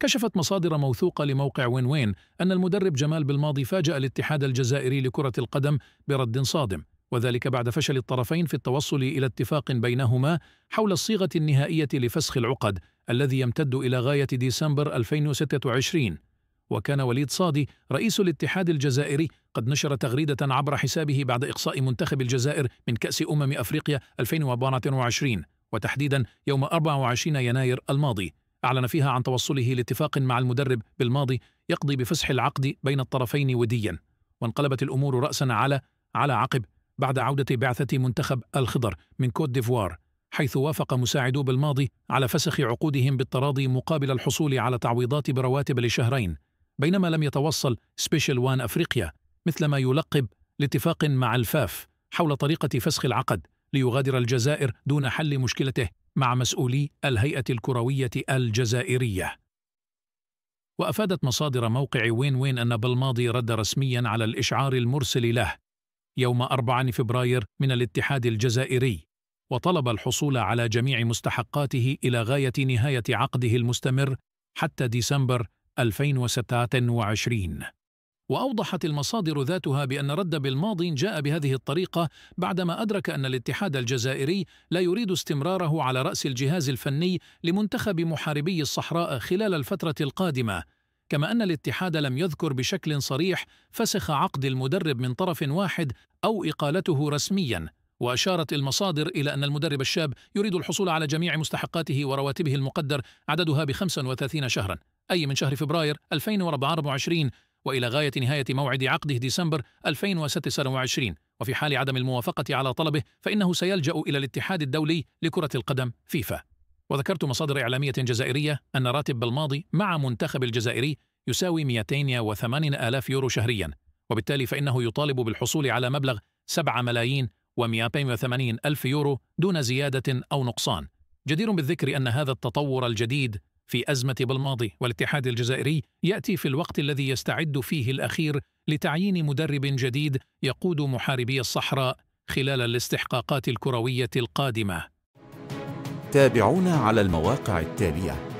كشفت مصادر موثوقة لموقع وين وين أن المدرب جمال بالماضي فاجأ الاتحاد الجزائري لكرة القدم برد صادم وذلك بعد فشل الطرفين في التوصل إلى اتفاق بينهما حول الصيغة النهائية لفسخ العقد الذي يمتد إلى غاية ديسمبر 2026 وكان وليد صادي رئيس الاتحاد الجزائري قد نشر تغريدة عبر حسابه بعد إقصاء منتخب الجزائر من كأس أمم أفريقيا 2024 وتحديدا يوم 24 يناير الماضي أعلن فيها عن توصله لاتفاق مع المدرب بالماضي يقضي بفسح العقد بين الطرفين وديا وانقلبت الأمور رأسا على على عقب بعد عودة بعثة منتخب الخضر من كوت ديفوار حيث وافق مساعدو بالماضي على فسخ عقودهم بالتراضي مقابل الحصول على تعويضات برواتب لشهرين بينما لم يتوصل سبيشال وان أفريقيا مثل ما يلقب لاتفاق مع الفاف حول طريقة فسخ العقد ليغادر الجزائر دون حل مشكلته مع مسؤولي الهيئة الكروية الجزائرية وأفادت مصادر موقع وين وين أن بالماضي رد رسميا على الإشعار المرسل له يوم 4 فبراير من الاتحاد الجزائري وطلب الحصول على جميع مستحقاته إلى غاية نهاية عقده المستمر حتى ديسمبر 2026 وأوضحت المصادر ذاتها بأن رد بالماضي جاء بهذه الطريقة بعدما أدرك أن الاتحاد الجزائري لا يريد استمراره على رأس الجهاز الفني لمنتخب محاربي الصحراء خلال الفترة القادمة كما أن الاتحاد لم يذكر بشكل صريح فسخ عقد المدرب من طرف واحد أو إقالته رسمياً وأشارت المصادر إلى أن المدرب الشاب يريد الحصول على جميع مستحقاته ورواتبه المقدر عددها ب 35 شهرا أي من شهر فبراير 2024 وإلى غاية نهاية موعد عقده ديسمبر 2026 وفي حال عدم الموافقة على طلبه فإنه سيلجأ إلى الاتحاد الدولي لكرة القدم فيفا وذكرت مصادر إعلامية جزائرية أن راتب بالماضي مع منتخب الجزائري يساوي 280 آلاف يورو شهريا وبالتالي فإنه يطالب بالحصول على مبلغ 7 ملايين و280 ألف يورو دون زيادة أو نقصان جدير بالذكر أن هذا التطور الجديد في أزمة بالماضي والاتحاد الجزائري يأتي في الوقت الذي يستعد فيه الأخير لتعيين مدرب جديد يقود محاربي الصحراء خلال الاستحقاقات الكروية القادمة تابعونا على المواقع التالية